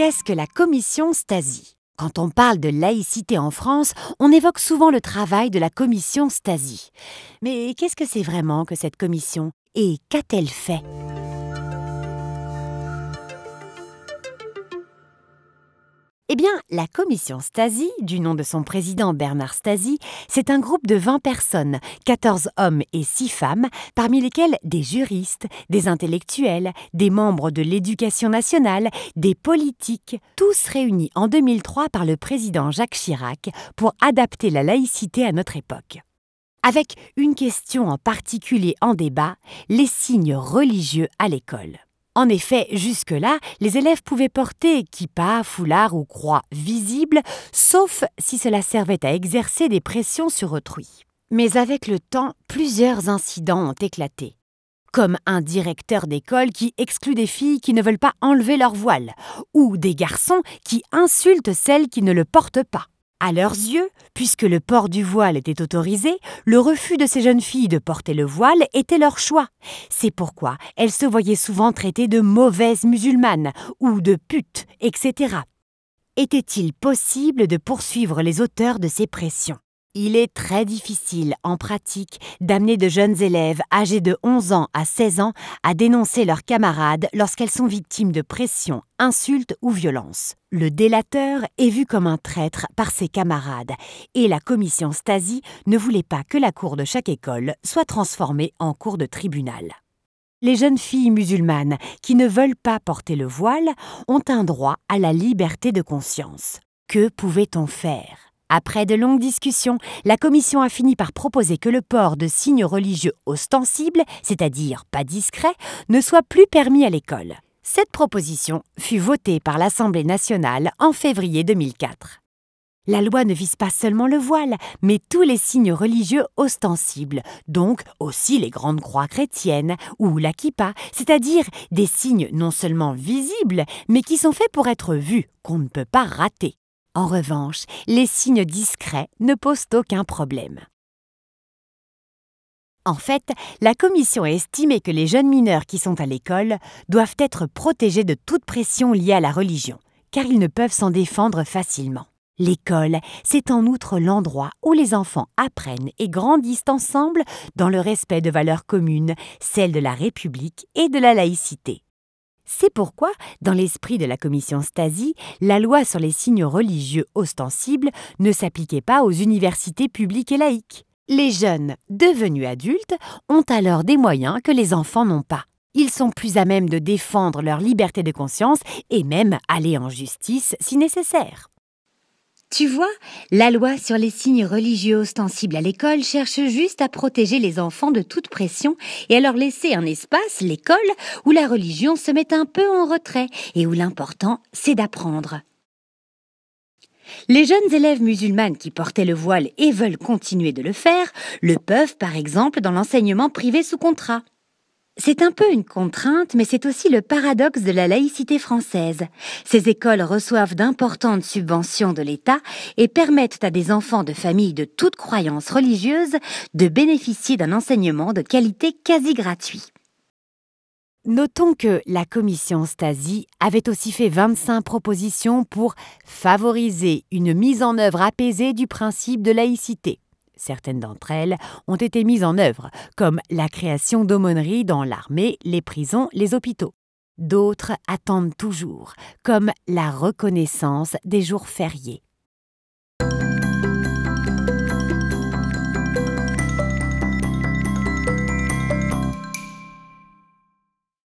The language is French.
Qu'est-ce que la commission Stasi Quand on parle de laïcité en France, on évoque souvent le travail de la commission Stasi. Mais qu'est-ce que c'est vraiment que cette commission Et qu'a-t-elle fait Eh bien, la commission Stasi, du nom de son président Bernard Stasi, c'est un groupe de 20 personnes, 14 hommes et 6 femmes, parmi lesquelles des juristes, des intellectuels, des membres de l'éducation nationale, des politiques, tous réunis en 2003 par le président Jacques Chirac pour adapter la laïcité à notre époque. Avec une question en particulier en débat, les signes religieux à l'école. En effet, jusque-là, les élèves pouvaient porter kippa, foulard ou croix visibles, sauf si cela servait à exercer des pressions sur autrui. Mais avec le temps, plusieurs incidents ont éclaté comme un directeur d'école qui exclut des filles qui ne veulent pas enlever leur voile, ou des garçons qui insultent celles qui ne le portent pas. À leurs yeux, puisque le port du voile était autorisé, le refus de ces jeunes filles de porter le voile était leur choix. C'est pourquoi elles se voyaient souvent traitées de mauvaises musulmanes ou de putes, etc. Était-il possible de poursuivre les auteurs de ces pressions il est très difficile en pratique d'amener de jeunes élèves âgés de 11 ans à 16 ans à dénoncer leurs camarades lorsqu'elles sont victimes de pression, insultes ou violences. Le délateur est vu comme un traître par ses camarades et la commission Stasi ne voulait pas que la cour de chaque école soit transformée en cour de tribunal. Les jeunes filles musulmanes qui ne veulent pas porter le voile ont un droit à la liberté de conscience. Que pouvait-on faire après de longues discussions, la commission a fini par proposer que le port de signes religieux ostensibles, c'est-à-dire pas discrets, ne soit plus permis à l'école. Cette proposition fut votée par l'Assemblée nationale en février 2004. La loi ne vise pas seulement le voile, mais tous les signes religieux ostensibles, donc aussi les grandes croix chrétiennes ou la kippa, c'est-à-dire des signes non seulement visibles, mais qui sont faits pour être vus, qu'on ne peut pas rater. En revanche, les signes discrets ne posent aucun problème. En fait, la commission a estimé que les jeunes mineurs qui sont à l'école doivent être protégés de toute pression liée à la religion, car ils ne peuvent s'en défendre facilement. L'école, c'est en outre l'endroit où les enfants apprennent et grandissent ensemble dans le respect de valeurs communes, celles de la République et de la laïcité. C'est pourquoi, dans l'esprit de la commission Stasi, la loi sur les signes religieux ostensibles ne s'appliquait pas aux universités publiques et laïques. Les jeunes, devenus adultes, ont alors des moyens que les enfants n'ont pas. Ils sont plus à même de défendre leur liberté de conscience et même aller en justice si nécessaire. Tu vois, la loi sur les signes religieux ostensibles à l'école cherche juste à protéger les enfants de toute pression et à leur laisser un espace, l'école, où la religion se met un peu en retrait et où l'important, c'est d'apprendre. Les jeunes élèves musulmanes qui portaient le voile et veulent continuer de le faire, le peuvent par exemple dans l'enseignement privé sous contrat. C'est un peu une contrainte, mais c'est aussi le paradoxe de la laïcité française. Ces écoles reçoivent d'importantes subventions de l'État et permettent à des enfants de familles de toute croyance religieuse de bénéficier d'un enseignement de qualité quasi gratuit. Notons que la commission Stasi avait aussi fait 25 propositions pour favoriser une mise en œuvre apaisée du principe de laïcité. Certaines d'entre elles ont été mises en œuvre, comme la création d'aumôneries dans l'armée, les prisons, les hôpitaux. D'autres attendent toujours, comme la reconnaissance des jours fériés.